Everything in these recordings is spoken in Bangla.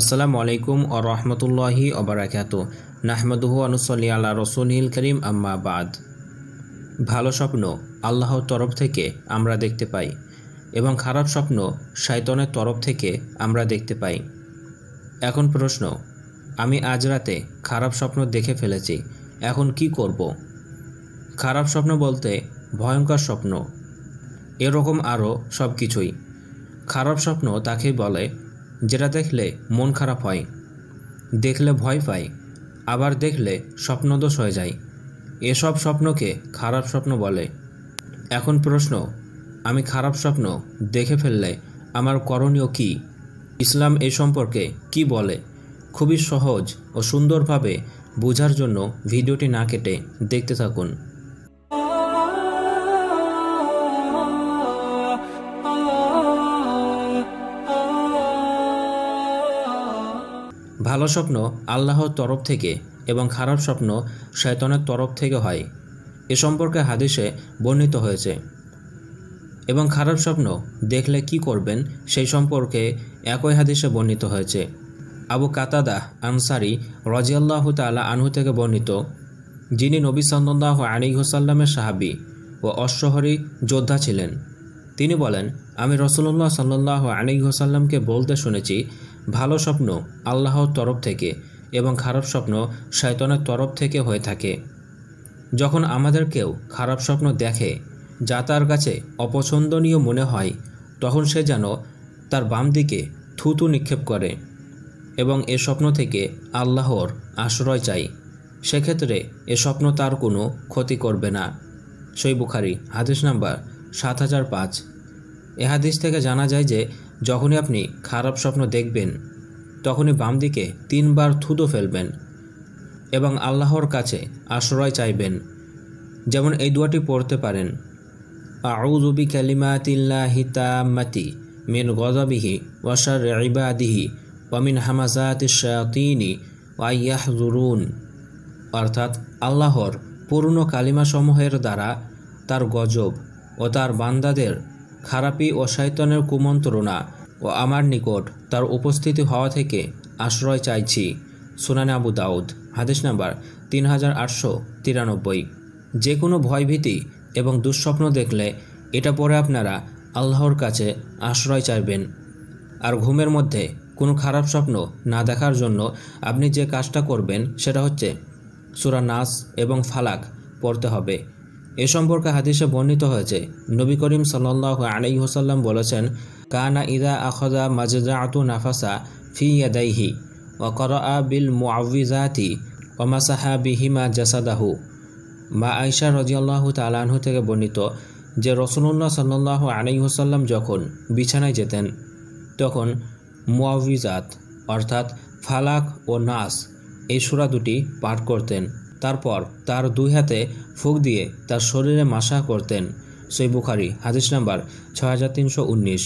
আসসালামু আলাইকুম আ রহমতুল্লাহি অবরাকাত নাহমদহু আনুসল্লি আল্লাহ রসুলহিল করিম আম্মাবাদ ভালো স্বপ্ন আল্লাহর তরফ থেকে আমরা দেখতে পাই এবং খারাপ স্বপ্ন শায়তনের তরফ থেকে আমরা দেখতে পাই এখন প্রশ্ন আমি আজ রাতে খারাপ স্বপ্ন দেখে ফেলেছি এখন কি করব। খারাপ স্বপ্ন বলতে ভয়ঙ্কর স্বপ্ন এরকম আরও সব কিছুই খারাপ স্বপ্ন তাকে বলে যেটা দেখলে মন খারাপ হয় দেখলে ভয় পাই আবার দেখলে স্বপ্নদোষ হয়ে যায় এসব স্বপ্নকে খারাপ স্বপ্ন বলে এখন প্রশ্ন আমি খারাপ স্বপ্ন দেখে ফেললে আমার করণীয় কি ইসলাম এ সম্পর্কে কি বলে খুবই সহজ ও সুন্দরভাবে বোঝার জন্য ভিডিওটি না কেটে দেখতে থাকুন ভালো স্বপ্ন আল্লাহর তরফ থেকে এবং খারাপ স্বপ্ন শৈতনের তরফ থেকে হয় এ সম্পর্কে হাদিসে বর্ণিত হয়েছে এবং খারাপ স্বপ্ন দেখলে কি করবেন সেই সম্পর্কে একই হাদিসে বর্ণিত হয়েছে আবু কাতাদা আনসারি রজিয়াল্লাহ তালা আনহু থেকে বর্ণিত যিনি নবী সাল্লাহ আনী হুসাল্লামের সাহাবি ও অশ্বহরী যোদ্ধা ছিলেন তিনি বলেন আমি রসুল্লাহ সাল্লাহ আনী হুসাল্লামকে বলতে শুনেছি ভালো স্বপ্ন আল্লাহর তরফ থেকে এবং খারাপ স্বপ্ন শয়তানের তরফ থেকে হয়ে থাকে যখন আমাদের কেউ খারাপ স্বপ্ন দেখে যা তার কাছে অপছন্দনীয় মনে হয় তখন সে যেন তার বাম দিকে থুতু নিক্ষেপ করে এবং এ স্বপ্ন থেকে আল্লাহর আশ্রয় চাই সেক্ষেত্রে এ স্বপ্ন তার কোনো ক্ষতি করবে না সই বুখারি হাদিস নাম্বার সাত হাজার পাঁচ এ হাদিস থেকে জানা যায় যে যখনই আপনি খারাপ স্বপ্ন দেখবেন তখনই বাম দিকে তিনবার থুতো ফেলবেন এবং আল্লাহর কাছে আশ্রয় চাইবেন যেমন এই দোয়াটি পড়তে পারেন আউজুবি কালিমাতিল্লাহি মাতি মিন গজাবিহি ওয়াশার ইবাদিহি ওয়ামিন হামাজাতি শায়াতিনি ওয়াইয়াহ জুরুন অর্থাৎ আল্লাহর পুরনো কালিমাসমূহের দ্বারা তার গজব ও তার বান্দাদের খারাপি ও শয়তানের কুমন্ত্রণা ও আমার নিকট তার উপস্থিতি হওয়া থেকে আশ্রয় চাইছি সুনানে আবু দাউদ হাদিস নাম্বার তিন হাজার আটশো তিরানব্বই যে কোনো ভয়ভীতি এবং দুঃস্বপ্ন দেখলে এটা পরে আপনারা আল্লাহর কাছে আশ্রয় চাইবেন আর ঘুমের মধ্যে কোনো খারাপ স্বপ্ন না দেখার জন্য আপনি যে কাজটা করবেন সেটা হচ্ছে সুরা নাস এবং ফালাক পড়তে হবে এ সম্পর্কে হাদিসে বর্ণিত হয়েছে নবী করিম সাল্লাহ আলাই হোসাল্লাম বলেছেন কানা ইদা আখদা মাজেদা আতু নাফাসা ফি ইয়াদাইহি ওকরা বিল মুআউজাতি ওমাসাহা বিহিমা জাসাদাহু মা আইসা রজিয়াল্লাহু তালাহু থেকে বর্ণিত যে রসুল্লাহ সাল্লাহ আলাই হোসাল্লাম যখন বিছানায় যেতেন তখন মুআউজাত অর্থাৎ ফালাক ও নাস এই সুরা দুটি পাঠ করতেন তারপর তার দুই হাতে ফুক দিয়ে তার শরীরে মাসা করতেন সেই বুখারি হাদিস নাম্বার ছয় হাজার তিনশো উনিশ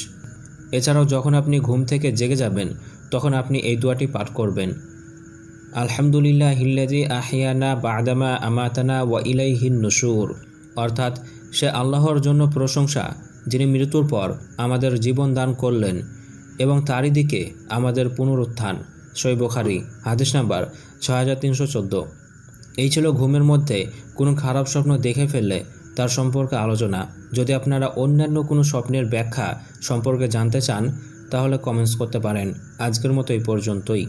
এছাড়াও যখন আপনি ঘুম থেকে জেগে যাবেন তখন আপনি এই দুয়াটি পাঠ করবেন আলহামদুলিল্লাহ হিল্লাদি আহিয়ানা বাদামা আমাতানা ওয়া ইলাইহিন নসুর অর্থাৎ সে আল্লাহর জন্য প্রশংসা যিনি মৃত্যুর পর আমাদের জীবন দান করলেন এবং তারই দিকে আমাদের পুনরুত্থান শৈবখারি হাদিস নাম্বার ছয় হাজার তিনশো এই ছিল ঘুমের মধ্যে কোনো খারাপ স্বপ্ন দেখে ফেললে তার সম্পর্কে আলোচনা যদি আপনারা অন্যান্য কোনো স্বপ্নের ব্যাখ্যা সম্পর্কে জানতে চান তাহলে কমেন্টস করতে পারেন আজকের মতো এই পর্যন্তই